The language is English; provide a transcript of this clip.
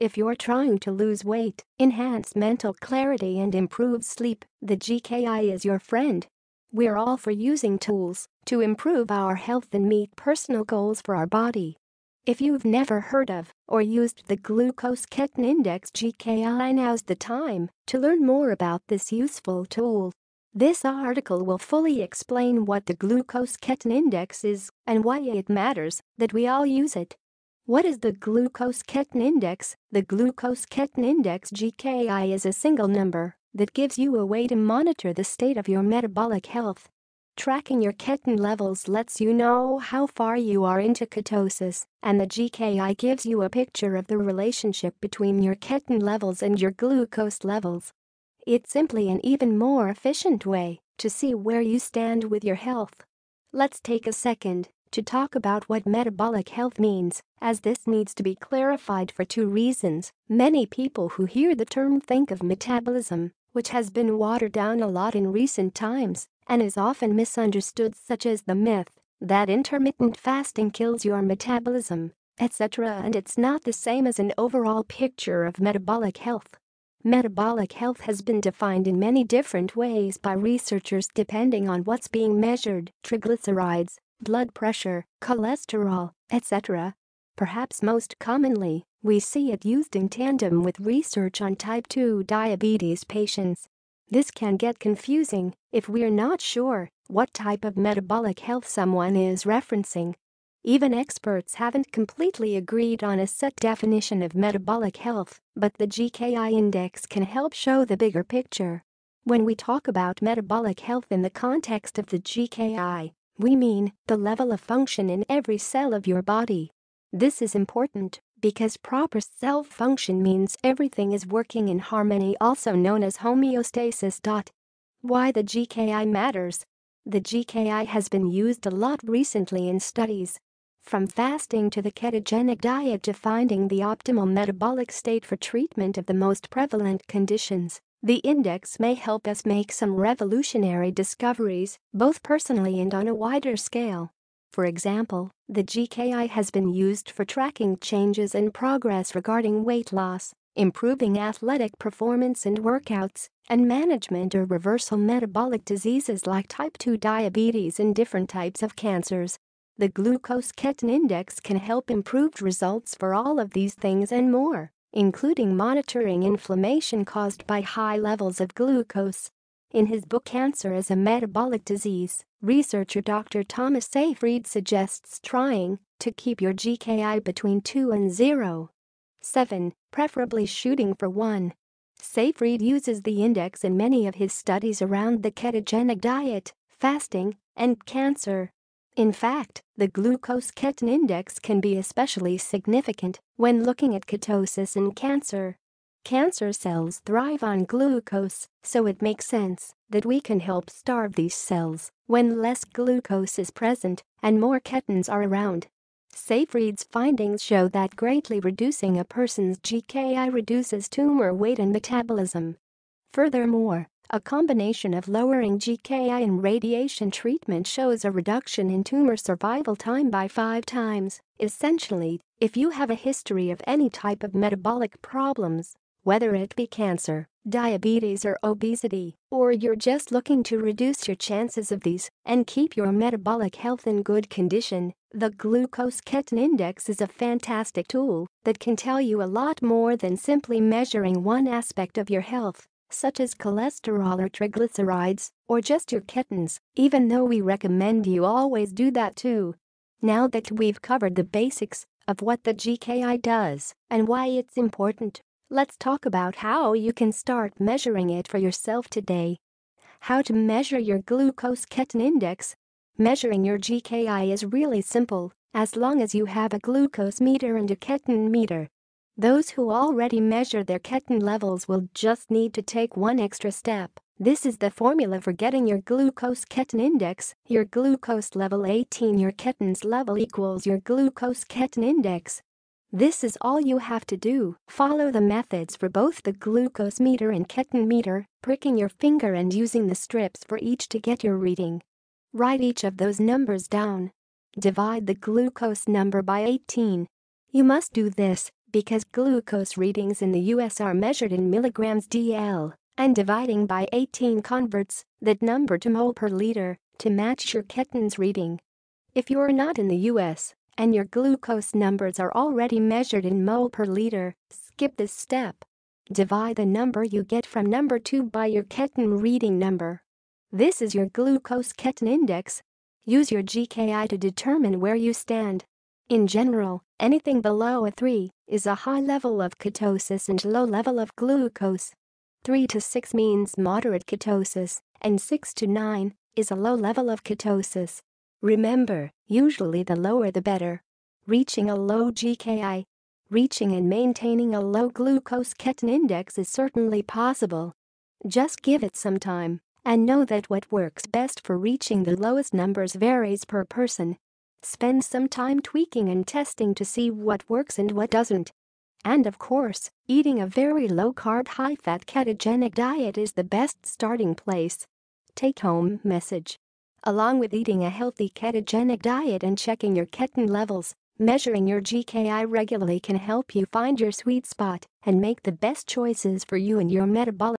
If you're trying to lose weight, enhance mental clarity and improve sleep, the GKI is your friend. We're all for using tools to improve our health and meet personal goals for our body. If you've never heard of or used the Glucose Ketin Index GKI, now's the time to learn more about this useful tool. This article will fully explain what the Glucose Ketin Index is and why it matters that we all use it. What is the glucose ketin index? The glucose ketin index GKI is a single number that gives you a way to monitor the state of your metabolic health. Tracking your ketin levels lets you know how far you are into ketosis, and the GKI gives you a picture of the relationship between your ketin levels and your glucose levels. It's simply an even more efficient way to see where you stand with your health. Let's take a second to talk about what metabolic health means, as this needs to be clarified for two reasons. Many people who hear the term think of metabolism, which has been watered down a lot in recent times and is often misunderstood, such as the myth that intermittent fasting kills your metabolism, etc., and it's not the same as an overall picture of metabolic health. Metabolic health has been defined in many different ways by researchers depending on what's being measured. Triglycerides, blood pressure, cholesterol, etc. Perhaps most commonly, we see it used in tandem with research on type 2 diabetes patients. This can get confusing if we're not sure what type of metabolic health someone is referencing. Even experts haven't completely agreed on a set definition of metabolic health, but the GKI index can help show the bigger picture. When we talk about metabolic health in the context of the GKI, we mean the level of function in every cell of your body. This is important because proper cell function means everything is working in harmony also known as homeostasis. Why the GKI matters The GKI has been used a lot recently in studies. From fasting to the ketogenic diet to finding the optimal metabolic state for treatment of the most prevalent conditions. The index may help us make some revolutionary discoveries, both personally and on a wider scale. For example, the GKI has been used for tracking changes in progress regarding weight loss, improving athletic performance and workouts, and management or reversal metabolic diseases like type 2 diabetes and different types of cancers. The glucose ketone index can help improved results for all of these things and more including monitoring inflammation caused by high levels of glucose. In his book Cancer as a Metabolic Disease, researcher Dr. Thomas Seyfried suggests trying to keep your GKI between 2 and 0. 7. Preferably shooting for 1. Seyfried uses the index in many of his studies around the ketogenic diet, fasting, and cancer. In fact, the glucose-ketin index can be especially significant when looking at ketosis in cancer. Cancer cells thrive on glucose, so it makes sense that we can help starve these cells when less glucose is present and more ketones are around. Seyfried's findings show that greatly reducing a person's GKI reduces tumor weight and metabolism. Furthermore, a combination of lowering GKI and radiation treatment shows a reduction in tumor survival time by five times. Essentially, if you have a history of any type of metabolic problems, whether it be cancer, diabetes or obesity, or you're just looking to reduce your chances of these and keep your metabolic health in good condition, the glucose ketone index is a fantastic tool that can tell you a lot more than simply measuring one aspect of your health such as cholesterol or triglycerides, or just your kittens, even though we recommend you always do that too. Now that we've covered the basics of what the GKI does and why it's important, let's talk about how you can start measuring it for yourself today. How to measure your glucose ketone index. Measuring your GKI is really simple as long as you have a glucose meter and a ketone meter. Those who already measure their ketin levels will just need to take one extra step. This is the formula for getting your glucose ketin index, your glucose level 18 your ketin's level equals your glucose ketin index. This is all you have to do. Follow the methods for both the glucose meter and ketin meter, pricking your finger and using the strips for each to get your reading. Write each of those numbers down. Divide the glucose number by 18. You must do this because glucose readings in the US are measured in milligrams DL and dividing by 18 converts that number to mole per liter to match your ketones reading. If you're not in the US and your glucose numbers are already measured in mole per liter, skip this step. Divide the number you get from number 2 by your ketone reading number. This is your glucose ketone index. Use your GKI to determine where you stand in general, anything below a 3 is a high level of ketosis and low level of glucose. 3 to 6 means moderate ketosis, and 6 to 9 is a low level of ketosis. Remember, usually the lower the better. Reaching a low GKI. Reaching and maintaining a low glucose keton index is certainly possible. Just give it some time and know that what works best for reaching the lowest numbers varies per person Spend some time tweaking and testing to see what works and what doesn't. And of course, eating a very low-carb, high-fat ketogenic diet is the best starting place. Take-home message. Along with eating a healthy ketogenic diet and checking your ketin levels, measuring your GKI regularly can help you find your sweet spot and make the best choices for you and your metabolic